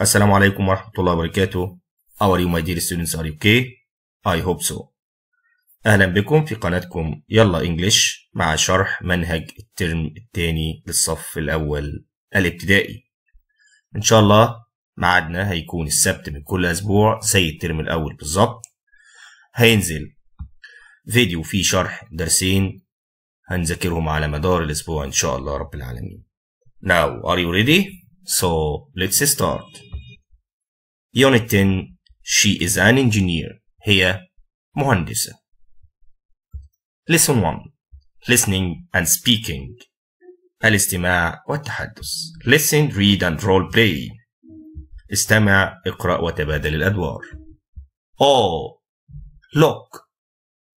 السلام عليكم ورحمة الله وبركاته How are you my dear students? Are you okay? I hope so. أهلا بكم في قناتكم يلا إنجليش مع شرح منهج الترم الثاني للصف الأول الابتدائي. إن شاء الله ميعادنا هيكون السبت من كل أسبوع زي الترم الأول بالظبط. هينزل فيديو فيه شرح درسين هنذاكرهم على مدار الأسبوع إن شاء الله رب العالمين. Now are you ready? So let's start. Jonathan, She is an engineer here, مهندسة. Lesson 1 Listening and speaking الاستماع والتحدث Listen, read and role play استمع, اقرأ وتبادل الأدوار Oh, look,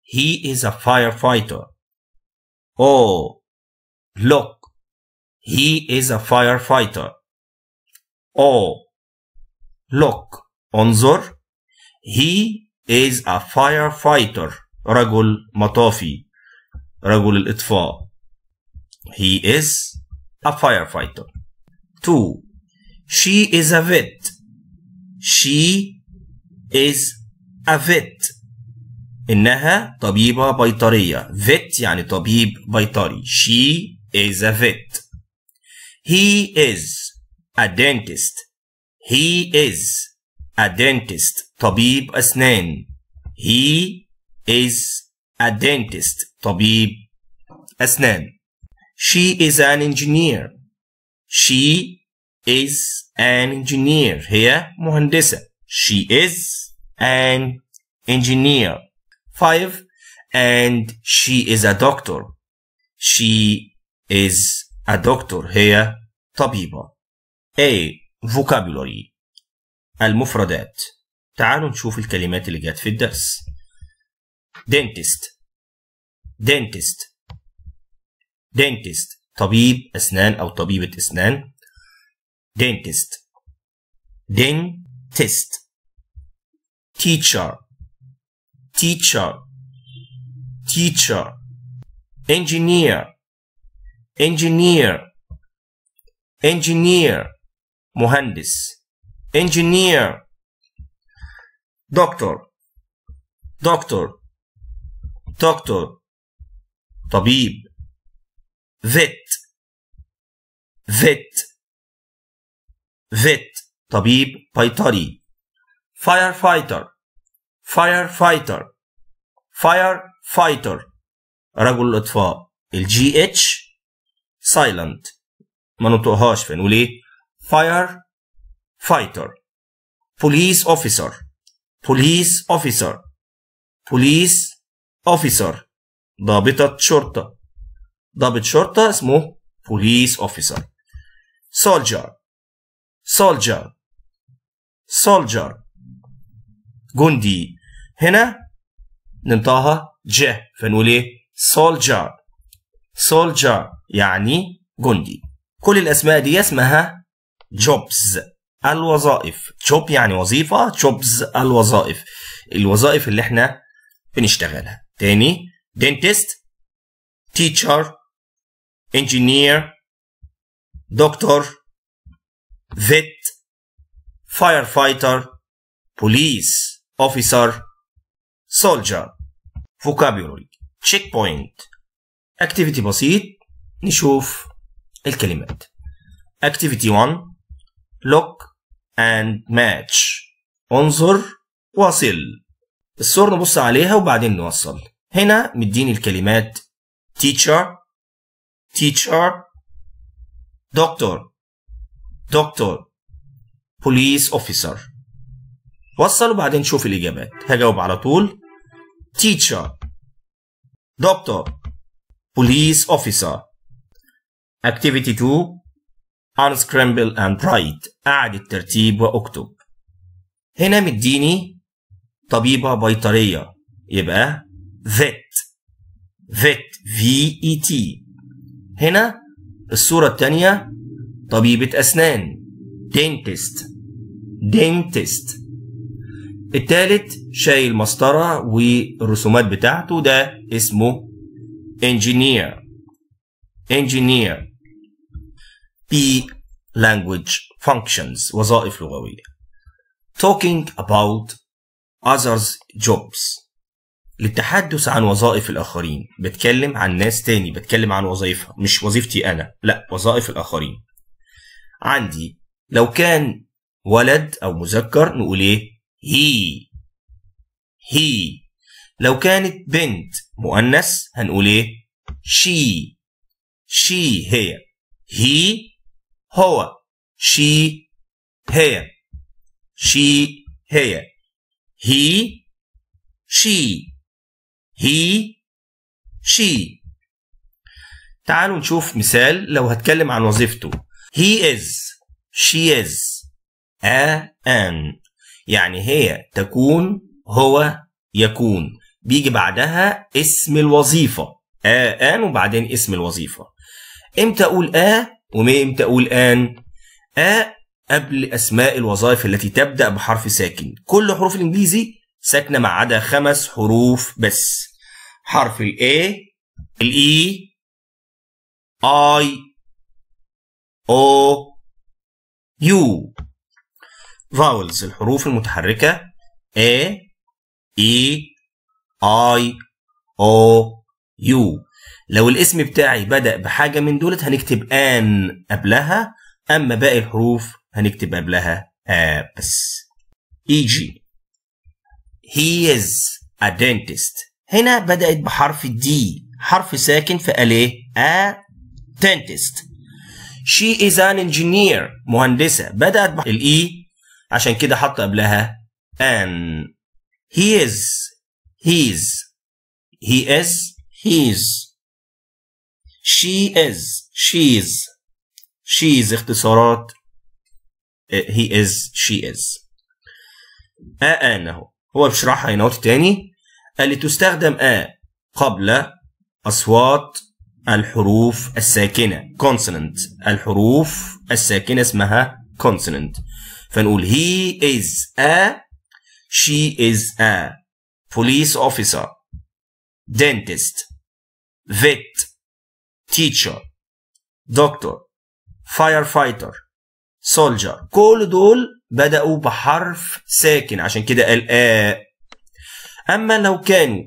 he is a firefighter. Oh, look, he is a firefighter. Oh, look, انظر. He is a firefighter. رجل مطافي. رجل الإطفاء. He is a firefighter. Two. She is a vet. She is a vet. إنها طبيبة بيطرية. Vet يعني طبيب بيطري. She is a vet. He is a dentist he is a dentist طبيب أسنان he is a dentist طبيب أسنان she is an engineer she is an engineer هي مهندسة she is an engineer five and she is a doctor she is a doctor هي طبيبة A. Vocabulary المفردات تعالوا نشوف الكلمات اللي جت في الدرس dentist dentist dentist طبيب أسنان أو طبيبة أسنان dentist dentist teacher teacher teacher engineer engineer engineer مهندس engineer دكتور دكتور دكتور طبيب فيت فيت فيت طبيب بيطري فاير فايتر فاير فايتر فاير فايتر رجل الاطفاء الجي اتش سايلنت ما نطقهاش فنقول ايه fire fighter police officer police officer police officer ضابطة شرطة ضابط شرطة اسمه police officer soldier soldier soldier جندي هنا ننطقها ج فنقول ايه soldier soldier يعني جندي كل الاسماء دي اسمها jobs الوظائف job يعني وظيفة jobs الوظائف الوظائف اللي احنا بنشتغلها تاني dentist teacher engineer doctor vet firefighter police officer soldier vocabulary checkpoint activity بسيط نشوف الكلمات activity 1 look and match انظر وصل الصور نبص عليها وبعدين نوصل هنا مديني الكلمات teacher teacher doctor doctor police officer وصل وبعدين شوف الإجابات هجاوب على طول teacher doctor police officer activity 2 unscramble and write أعد الترتيب وأكتب هنا مديني طبيبة بيطرية يبقى vet vet v e t هنا الصورة التانية طبيبة أسنان dentist dentist التالت شايل مسطرة والرسومات بتاعته ده اسمه engineer engineer B. Language functions وظائف لغوية talking about others jobs للتحدث عن وظائف الآخرين بتكلم عن ناس تاني بتكلم عن وظائفها مش وظيفتي أنا لا وظائف الآخرين عندي لو كان ولد أو مذكر نقول إيه he he لو كانت بنت مؤنث هنقول إيه she she هي he هو she هي she هي he she he she تعالوا نشوف مثال لو هتكلم عن وظيفته he is she is a an يعني هي تكون هو يكون بيجي بعدها اسم الوظيفة آن وبعدين اسم الوظيفة امتى اقول آ وامتى أقول آن آ قبل أسماء الوظائف التي تبدأ بحرف ساكن كل حروف الإنجليزي ساكنة ما عدا خمس حروف بس حرف الاي الاي اي او يو فاولز الحروف المتحركة ا اي اي او يو لو الاسم بتاعي بدأ بحاجة من دولت هنكتب آن قبلها أما باقي الحروف هنكتب قبلها بس إيجي e He is a dentist هنا بدأت بحرف دي حرف ساكن في أليه a dentist She is an engineer مهندسة بدأت الإي e، عشان كده حط قبلها an He is He is He is He is she is she is she is اختصارات uh, he is she is آ آه، آه، آنه هو بيشرحها هنا تاني اللي آه، تستخدم آ قبل أصوات الحروف الساكنة consonant الحروف الساكنة اسمها consonant فنقول he is a she is a police officer dentist vet teacher دكتور فاير فايتر سولجر كل دول بدأوا بحرف ساكن عشان كده قال آ أما لو كانوا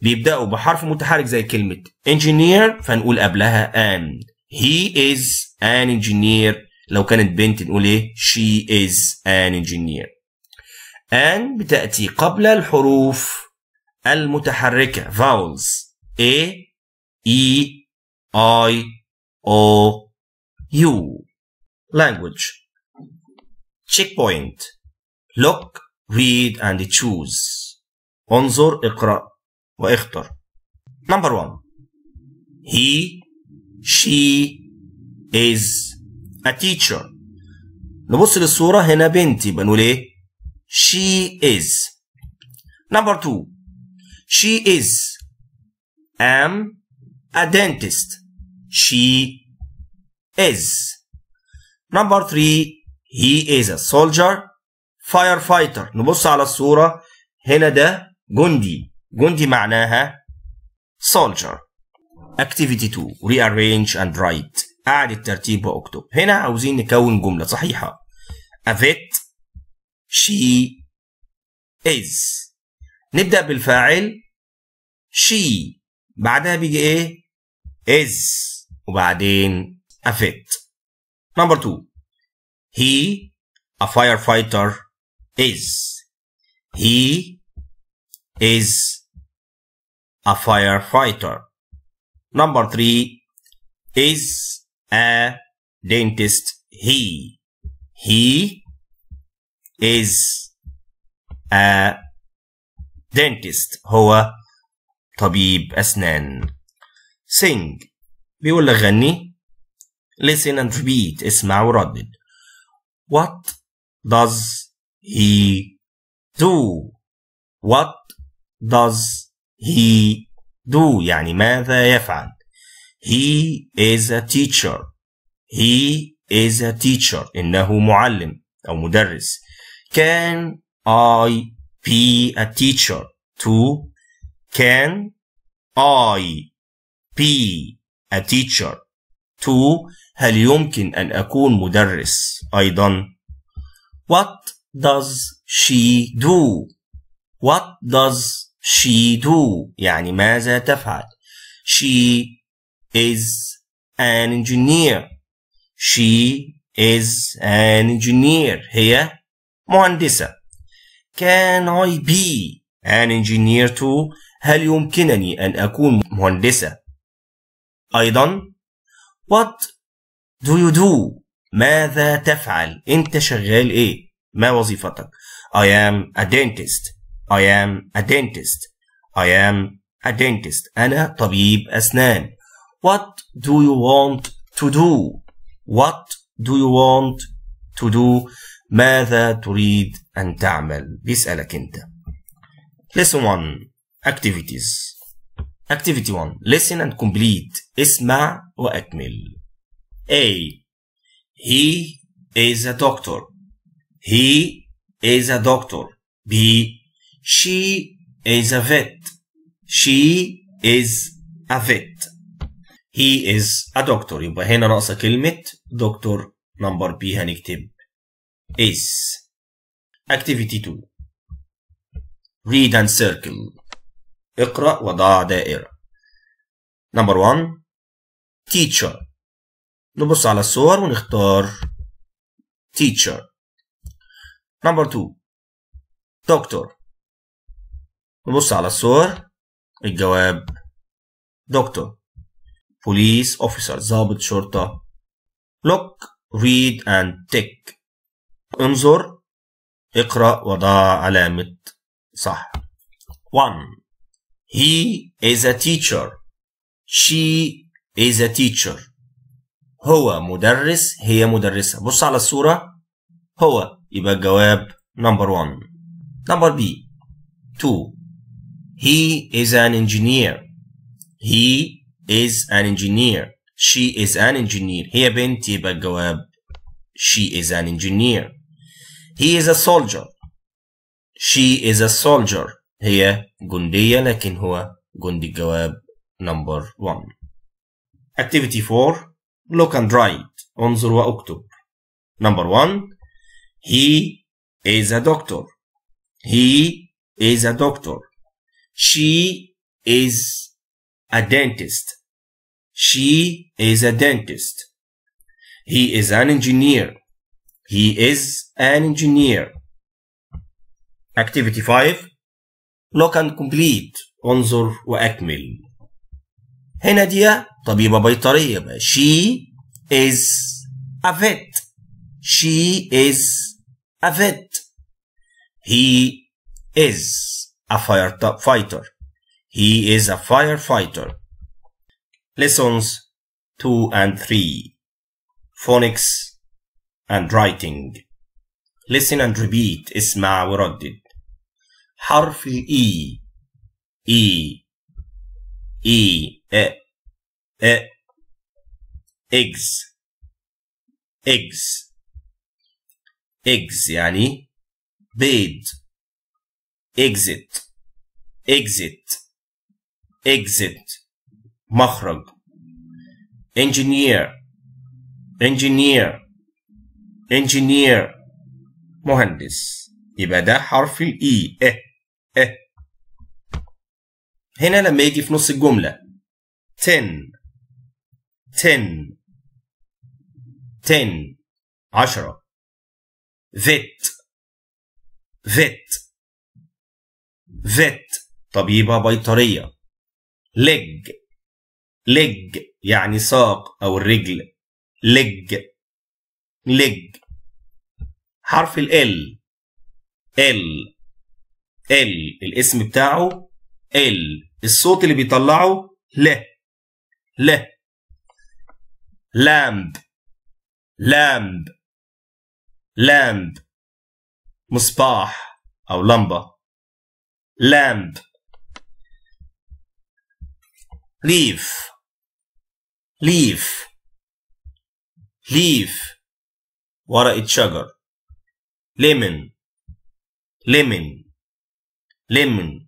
بيبدأوا بحرف متحرك زي كلمة engineer فنقول قبلها an he is an engineer لو كانت بنت نقول ايه she is an engineer an بتأتي قبل الحروف المتحركة vowels a E I O U. Language. Checkpoint. Look, read, and choose. انظر, اقرأ, واختر. Number one. He, she, is a teacher. نبص للصورة هنا بنتي بنقول ايه؟ She is. Number two. She is am a dentist. She is. Number three, he is a soldier. Firefighter. نبص على الصورة هنا ده جندي. جندي معناها soldier. Activity two, Rearrange and write. أعد الترتيب واكتب. هنا عاوزين نكون جملة صحيحة. A vet. She is. نبدأ بالفاعل she. بعدها بيجي إيه؟ is وبعدين a number two he a firefighter is he is a firefighter number three is a dentist he he is a dentist هو طبيب أسنان sing بيقول لك غني listen and repeat اسمع وردد what does he do what does he do يعني ماذا يفعل he is a teacher he is a teacher إنه معلم أو مدرس can I be a teacher to can I be a teacher 2 هل يمكن أن أكون مدرس أيضا What does she do What does she do يعني ماذا تفعل She is an engineer She is an engineer هي مهندسة Can I be an engineer too هل يمكنني أن أكون مهندسة أيضا What do you do ماذا تفعل أنت شغال إيه ما وظيفتك I am a dentist I am a dentist I am a dentist أنا طبيب أسنان What do you want to do What do you want to do ماذا تريد أن تعمل بيسألك أنت Lesson 1 Activities Activity 1. Listen and complete. اسمع وأكمل. A. He is a doctor. He is a doctor. B. She is a vet. She is a vet. He is a doctor. يبقى هنا ناقصة كلمة دكتور نمبر B هنكتب is. Activity 2. Read and circle. اقرأ وضع دائرة نمبر 1 teacher نبص على الصور ونختار teacher نمبر 2 doctor نبص على الصور الجواب doctor police officer ضابط شرطة look read and tick انظر اقرأ وضع علامة صح 1 He is a teacher. She is a teacher. هو مدرس هي مدرسة بص على الصورة هو يبقى الجواب number 1 number B 2 He is an engineer He is an engineer She is an engineer هي بنت يبقى الجواب She is an engineer He is a soldier She is a soldier هي جندية لكن هو جندي الجواب نمبر 1 Activity 4 Look and write انظر واكتب Number 1 He is a doctor He is a doctor She is a dentist She is a dentist He is an engineer He is an engineer Activity 5 لوك and complete انظر واكمل هنا دي طبيبه بيطريه she is a vet she is a vet he is a firefighter he is a firefighter lessons 2 and 3 phonics and writing listen and repeat اسمع وردد حرف الإي إي إي أ إكس إجز إجز يعني بيد إكزيت إكزيت إكزيت مخرج إنجينير إنجينير إنجينير مهندس يبقى ده حرف الاي e. اه اه هنا لما يجي في نص الجمله 10 10 10 10 فيت فيت فيت طبيبه بيطريه لج لج يعني ساق او الرجل لج لج حرف ال ال ال الاسم بتاعه ال الصوت اللي بيطلعه ل ل لامب لامب لامب مصباح أو لمبة لامب ليف ليف ليف ورقة شجر ليمون ليمن ليمن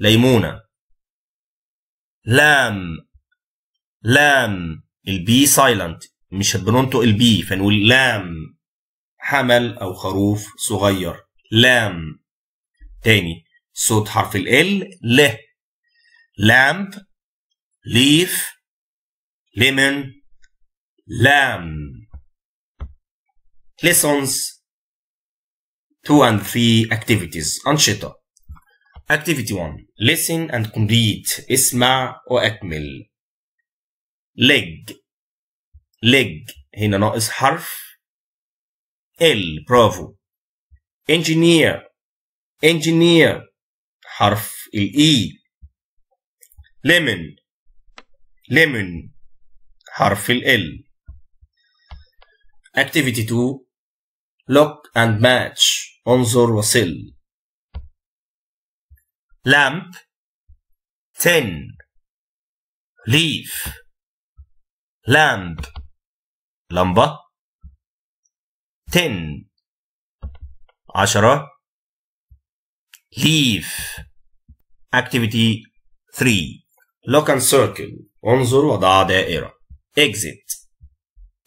ليمونة لام لام البي سايلنت مش بننطق البي فنقول لام حمل أو خروف صغير لام تاني صوت حرف ال ل لامب ليف ليمون لام lessons 2 and 3 activities أنشطة Activity 1 Listen and complete اسمع وأكمل leg leg هنا ناقص حرف L برافو engineer engineer حرف الإي lemon lemon حرف ال Activity 2 Look and match انظر وصل lamp tin leaf lamp لمبة tin عشرة leaf activity 3 look and circle انظر وضع دائرة exit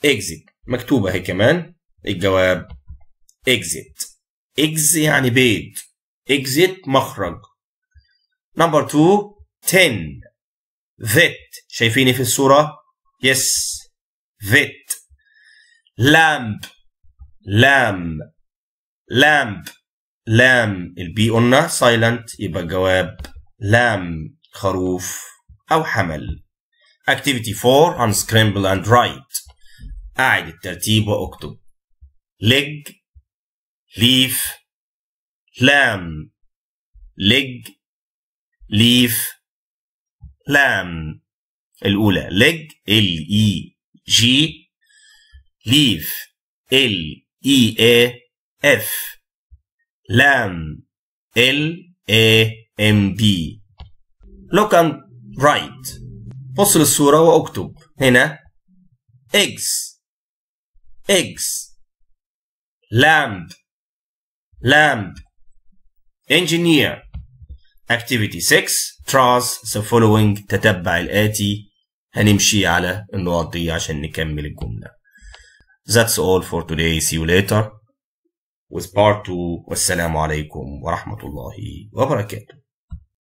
exit مكتوبة هي كمان الجواب exit اكز يعني بيت اكزيت مخرج نمبر 2 10 vet شايفيني في الصورة يس vet لامب لام لامب لام البي قلنا سايلنت يبقى الجواب لام خروف أو حمل اكتيفيتي 4 unscramble اند رايت أعد الترتيب وأكتب ليج ليف لام لج ليف لام الأولى لج ال إي جي ليف ال إي اي اف لام ال اي ام بي لوك اند رايت بص للصوره واكتب هنا eggs eggs لامب lamp engineer activity 6 trust the following تتبع الآتي هنمشي على النقط دي عشان نكمل الجملة That's all for today see you later with part 2 والسلام عليكم ورحمة الله وبركاته